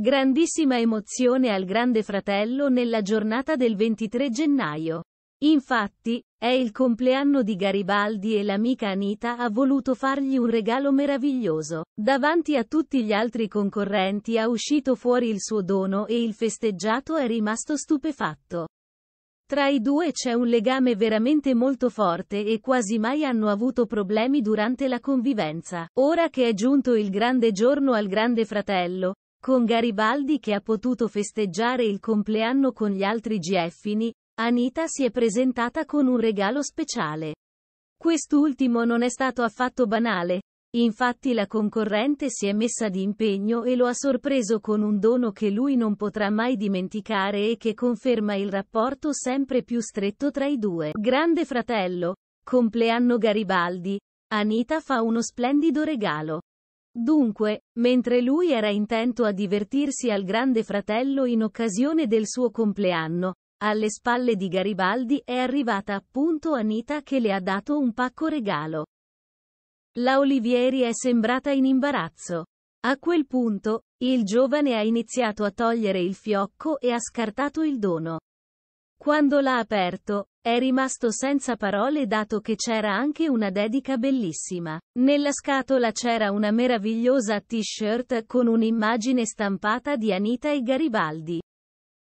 Grandissima emozione al Grande Fratello nella giornata del 23 gennaio. Infatti, è il compleanno di Garibaldi e l'amica Anita ha voluto fargli un regalo meraviglioso. Davanti a tutti gli altri concorrenti ha uscito fuori il suo dono e il festeggiato è rimasto stupefatto. Tra i due c'è un legame veramente molto forte e quasi mai hanno avuto problemi durante la convivenza. Ora che è giunto il grande giorno al grande fratello, con Garibaldi che ha potuto festeggiare il compleanno con gli altri Gieffini, Anita si è presentata con un regalo speciale. Quest'ultimo non è stato affatto banale. Infatti la concorrente si è messa d'impegno e lo ha sorpreso con un dono che lui non potrà mai dimenticare e che conferma il rapporto sempre più stretto tra i due. Grande fratello. Compleanno Garibaldi. Anita fa uno splendido regalo. Dunque, mentre lui era intento a divertirsi al Grande Fratello in occasione del suo compleanno, alle spalle di Garibaldi è arrivata appunto Anita che le ha dato un pacco regalo. La Olivieri è sembrata in imbarazzo. A quel punto, il giovane ha iniziato a togliere il fiocco e ha scartato il dono. Quando l'ha aperto, è rimasto senza parole dato che c'era anche una dedica bellissima. Nella scatola c'era una meravigliosa t-shirt con un'immagine stampata di Anita e Garibaldi.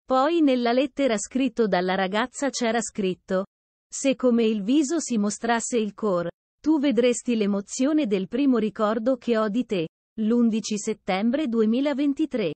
Poi nella lettera scritto dalla ragazza c'era scritto. Se come il viso si mostrasse il cor, tu vedresti l'emozione del primo ricordo che ho di te. L'11 settembre 2023.